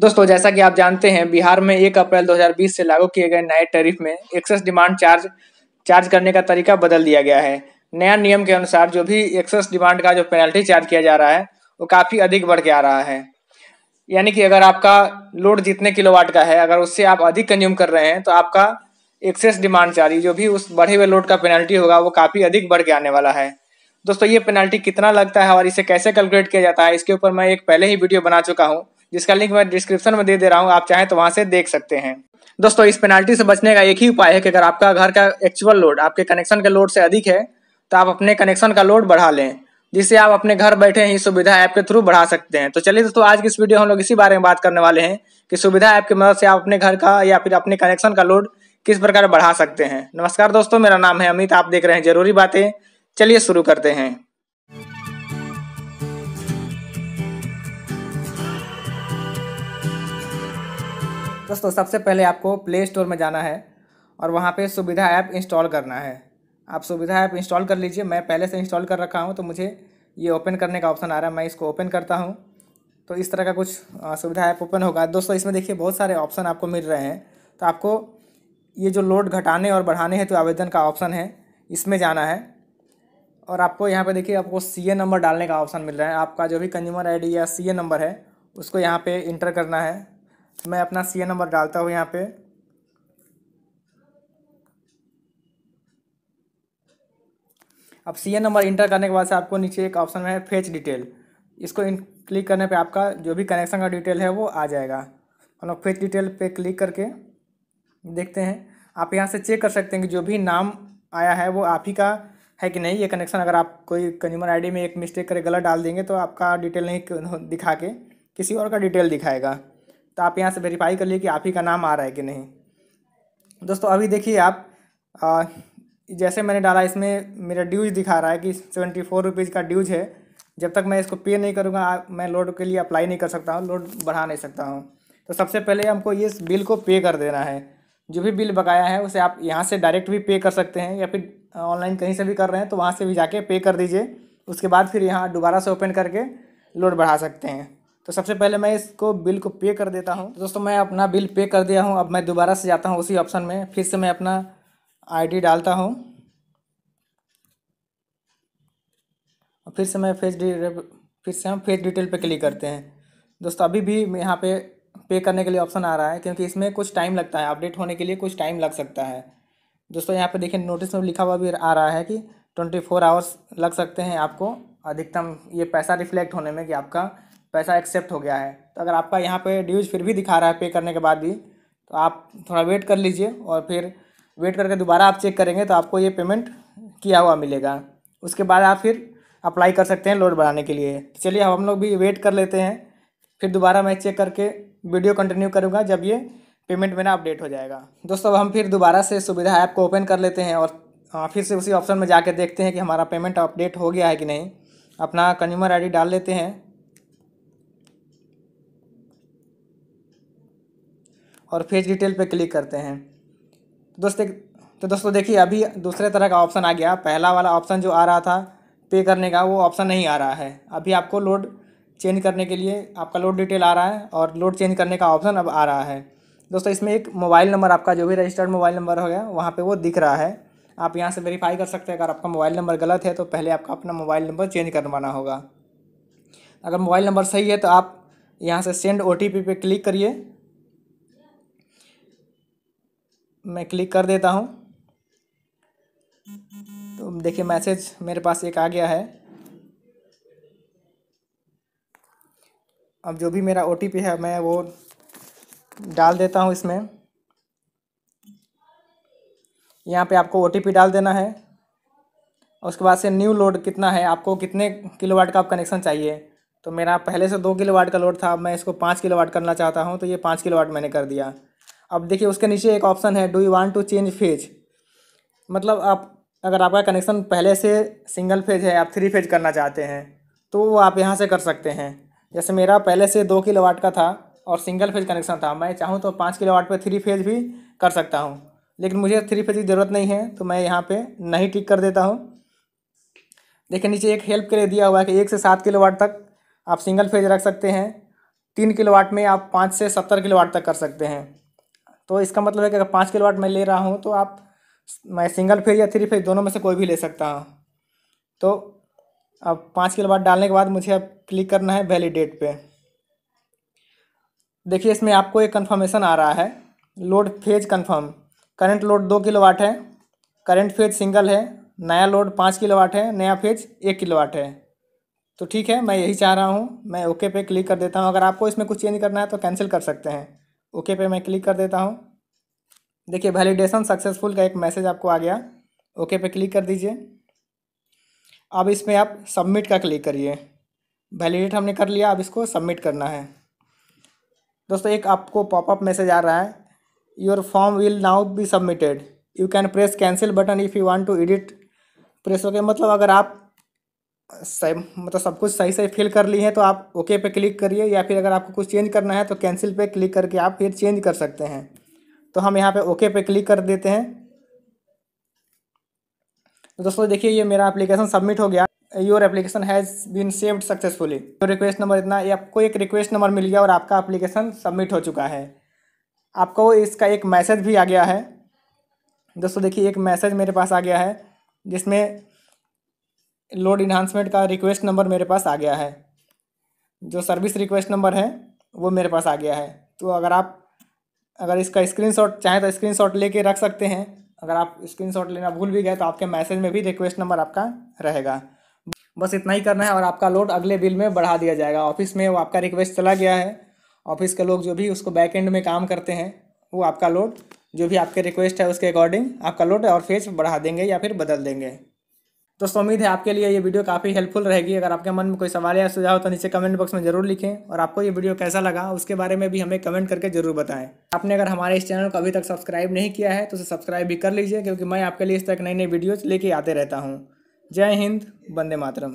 दोस्तों जैसा कि आप जानते हैं बिहार में एक अप्रैल 2020 से लागू किए गए नए टैरिफ में एक्सेस डिमांड चार्ज चार्ज करने का तरीका बदल दिया गया है नया नियम के अनुसार जो भी एक्सेस डिमांड का जो पेनल्टी चार्ज किया जा रहा है वो काफ़ी अधिक बढ़ के आ रहा है यानी कि अगर आपका लोड जितने किलोवाट का है अगर उससे आप अधिक कंज्यूम कर रहे हैं तो आपका एक्सेस डिमांड चार्ज जो भी उस बढ़े हुए लोड का पेनल्टी होगा वो काफ़ी अधिक बढ़ के आने वाला है दोस्तों ये पेनल्टी कितना लगता है और इसे कैसे कैलकुलेट किया जाता है इसके ऊपर मैं एक पहले ही वीडियो बना चुका हूँ जिसका लिंक मैं डिस्क्रिप्शन में दे दे रहा हूँ आप चाहें तो वहां से देख सकते हैं दोस्तों इस पेनाल्टी से बचने का एक ही उपाय है कि अगर आपका घर का एक्चुअल लोड आपके कनेक्शन के लोड से अधिक है तो आप अपने कनेक्शन का लोड बढ़ा लें जिससे आप अपने घर बैठे ही सुविधा ऐप के थ्रू बढ़ा सकते हैं तो चलिए दोस्तों आज की इस वीडियो हम लोग इसी बारे में बात करने वाले हैं कि सुविधा ऐप की मदद से आप अपने घर का या फिर अपने कनेक्शन का लोड किस प्रकार बढ़ा सकते हैं नमस्कार दोस्तों मेरा नाम है अमित आप देख रहे हैं जरूरी बातें चलिए शुरू करते हैं दोस्तों सबसे पहले आपको प्ले स्टोर में जाना है और वहाँ पे सुविधा ऐप इंस्टॉल करना है आप सुविधा ऐप इंस्टॉल कर लीजिए मैं पहले से इंस्टॉल कर रखा हूँ तो मुझे ये ओपन करने का ऑप्शन आ रहा है मैं इसको ओपन करता हूँ तो इस तरह का कुछ सुविधा ऐप ओपन होगा दोस्तों इसमें देखिए बहुत सारे ऑप्शन आपको मिल रहे हैं तो आपको ये जो लोड घटाने और बढ़ाने हैं तो आवेदन का ऑप्शन है इसमें जाना है और आपको यहाँ पे देखिए आपको सी नंबर डालने का ऑप्शन मिल रहा है आपका जो भी कंज्यूमर आईडी या सी नंबर है उसको यहाँ पे इंटर करना है मैं अपना सी नंबर डालता हूँ यहाँ पे अब सी नंबर इंटर करने के बाद से आपको नीचे एक ऑप्शन है फेच डिटेल इसको क्लिक करने पे आपका जो भी कनेक्शन का डिटेल है वो आ जाएगा हम लोग फेच डिटेल पे क्लिक करके देखते हैं आप यहाँ से चेक कर सकते हैं कि जो भी नाम आया है वो आप ही का है कि नहीं ये कनेक्शन अगर आप कोई कंज्यूमर आईडी में एक मिस्टेक करके गलत डाल देंगे तो आपका डिटेल नहीं दिखा के किसी और का डिटेल दिखाएगा तो आप यहाँ से वेरीफाई कर लिए कि आप ही का नाम आ रहा है कि नहीं दोस्तों अभी देखिए आप आ, जैसे मैंने डाला इसमें मेरा ड्यूज दिखा रहा है कि सेवेंटी फोर रुपीज़ का ड्यूज है जब तक मैं इसको पे नहीं करूँगा मैं लोड के लिए अप्लाई नहीं कर सकता हूँ लोड बढ़ा नहीं सकता हूँ तो सबसे पहले हमको ये बिल को पे कर देना है जो भी बिल बकाया है उसे आप यहाँ से डायरेक्ट भी पे कर सकते हैं या फिर ऑनलाइन कहीं से भी कर रहे हैं तो वहाँ से भी जाके पे कर दीजिए उसके बाद फिर यहाँ दोबारा से ओपन करके लोड बढ़ा सकते हैं तो सबसे पहले मैं इसको बिल को पे कर देता हूँ तो दोस्तों मैं अपना बिल पे कर दिया हूँ अब मैं दोबारा से जाता हूँ उसी ऑप्शन में फिर से मैं अपना आईडी डालता हूँ और फिर से मैं फेस फिर से हम फेस डिटेल पे क्लिक करते हैं दोस्तों अभी भी यहाँ पे पे करने के लिए ऑप्शन आ रहा है क्योंकि इसमें कुछ टाइम लगता है अपडेट होने के लिए कुछ टाइम लग सकता है दोस्तों यहाँ पर देखिए नोटिस में लिखा हुआ भी आ रहा है कि ट्वेंटी फोर आवर्स लग सकते हैं आपको अधिकतम ये पैसा रिफ्लेक्ट होने में कि आपका पैसा एक्सेप्ट हो गया है तो अगर आपका यहाँ पे ड्यूज फिर भी दिखा रहा है पे करने के बाद भी तो आप थोड़ा वेट कर लीजिए और फिर वेट करके दोबारा आप चेक करेंगे तो आपको ये पेमेंट किया हुआ मिलेगा उसके बाद आप फिर अप्लाई कर सकते हैं लोड बढ़ाने के लिए तो चलिए अब हम लोग भी वेट कर लेते हैं फिर दोबारा मैं चेक करके वीडियो कंटिन्यू करूँगा जब ये पेमेंट मेरा अपडेट हो जाएगा दोस्तों अब हम फिर दोबारा से सुविधा ऐप को ओपन कर लेते हैं और फिर से उसी ऑप्शन में जाके देखते हैं कि हमारा पेमेंट अपडेट हो गया है कि नहीं अपना कंज्यूमर आईडी डाल लेते हैं और फेज डिटेल पे क्लिक करते हैं तो दोस्तों तो दोस्तों देखिए अभी दूसरे तरह का ऑप्शन आ गया पहला वाला ऑप्शन जो आ रहा था पे करने का वो ऑप्शन नहीं आ रहा है अभी आपको लोड चेंज करने के लिए आपका लोड डिटेल आ रहा है और लोड चेंज करने का ऑप्शन अब आ रहा है दोस्तों इसमें एक मोबाइल नंबर आपका जो भी रजिस्टर्ड मोबाइल नंबर हो गया वहाँ पर वो दिख रहा है आप यहाँ से वेरीफाई कर सकते हैं अगर आपका मोबाइल नंबर गलत है तो पहले आपका अपना मोबाइल नंबर चेंज करवाना होगा अगर मोबाइल नंबर सही है तो आप यहाँ से सेंड ओ टी पे क्लिक करिए मैं क्लिक कर देता हूँ तो देखिए मैसेज मेरे पास एक आ गया है अब जो भी मेरा ओ है मैं वो डाल देता हूँ इसमें यहाँ पे आपको ओ डाल देना है उसके बाद से न्यू लोड कितना है आपको कितने किलोवाट का आप कनेक्शन चाहिए तो मेरा पहले से दो किलोवाट का लोड था अब मैं इसको पाँच किलोवाट करना चाहता हूँ तो ये पाँच किलोवाट मैंने कर दिया अब देखिए उसके नीचे एक ऑप्शन है do you want to change phase मतलब आप अगर आपका कनेक्शन पहले से सिंगल फेज है आप थ्री फेज करना चाहते हैं तो वो आप यहाँ से कर सकते हैं जैसे मेरा पहले से दो किलो वाट का था और सिंगल फेज कनेक्शन था मैं चाहूँ तो पाँच किलो वाट पर थ्री फेज भी कर सकता हूँ लेकिन मुझे थ्री फेज की ज़रूरत नहीं है तो मैं यहाँ पर नहीं टिक कर देता हूँ देखिए नीचे एक हेल्प के लिए दिया हुआ है कि एक से सात किलो वाट तक आप सिंगल फेज रख सकते हैं तीन किलो वाट में आप पाँच से सत्तर किलो वाट तक कर सकते हैं तो इसका मतलब है कि अगर पाँच किलो वाट मैं ले रहा हूँ तो आप मैं सिंगल फेज या थ्री फेज दोनों में से कोई भी ले सकता हूँ तो अब पाँच किलो वाट डालने के बाद मुझे अब क्लिक करना है वैलिडेट पे देखिए इसमें आपको एक कन्फर्मेशन आ रहा है load phase confirm current load दो किलो वाट है करंट फेज सिंगल है नया लोड पाँच किलो वाट है नया फेज एक किलो वाट है तो ठीक है मैं यही चाह रहा हूँ मैं ओके पे क्लिक कर देता हूँ अगर आपको इसमें कुछ चेंज करना है तो कैंसिल कर सकते हैं ओके पे मैं क्लिक कर देता हूँ देखिए वैलिडेशन सक्सेसफुल का एक मैसेज आपको आ गया ओके पे क्लिक कर दीजिए अब इसमें आप सबमिट का क्लिक करिए वैलिडेट हमने कर लिया अब इसको सबमिट करना है दोस्तों एक आपको पॉपअप मैसेज आ रहा है your form will now be submitted you can press cancel button if you want to edit press हो गया मतलब अगर आप सही मतलब सब कुछ सही सही फिल कर ली है तो आप ओके पे क्लिक करिए या फिर अगर आपको कुछ चेंज करना है तो कैंसिल पे क्लिक करके आप फिर चेंज कर सकते हैं तो हम यहाँ पे ओके पे क्लिक कर देते हैं तो दोस्तों देखिए ये मेरा एप्लीकेशन सबमिट हो गया your application has been saved successfully तो रिक्वेस्ट नंबर इतना ये आपको एक रिक्वेस्ट नंबर मिल गया और आपका एप्लीकेशन सबमिट हो चुका है आपको इसका एक मैसेज भी आ गया है दोस्तों देखिए एक मैसेज मेरे पास आ गया है जिसमें लोड इन्हांसमेंट का रिक्वेस्ट नंबर मेरे पास आ गया है जो सर्विस रिक्वेस्ट नंबर है वो मेरे पास आ गया है तो अगर आप अगर इसका स्क्रीनशॉट चाहें तो स्क्रीनशॉट लेके रख सकते हैं अगर आप स्क्रीनशॉट लेना भूल भी गए तो आपके मैसेज में भी रिक्वेस्ट नंबर आपका रहेगा बस इतना ही करना है और आपका लोड अगले बिल में बढ़ा दिया जाएगा ऑफिस में वो आपका रिक्वेस्ट चला गया है ऑफिस के लोग जो भी उसको बैक एंड में काम करते हैं वो आपका लोड जो भी आपके रिक्वेस्ट है उसके अकॉर्डिंग आपका लोड और फेज बढ़ा देंगे या फिर बदल देंगे दोस्तों उम्मीद है आपके लिए ये वीडियो काफ़ी हेल्पफुल रहेगी अगर आपके मन में कोई सवाल या सुझाव तो नीचे कमेंट बॉक्स में जरूर लिखें और आपको ये वीडियो कैसा लगा उसके बारे में भी हमें कमेंट करके जरूर बताएं आपने अगर हमारे इस चैनल को अभी तक सब्सक्राइब नहीं किया है तो उसे सब्सक्राइब भी कर लीजिए क्योंकि मैं आपके लिए इस तक नई नई वीडियोज़ लेके आते रहता हूँ जय हिंद बंदे मातरम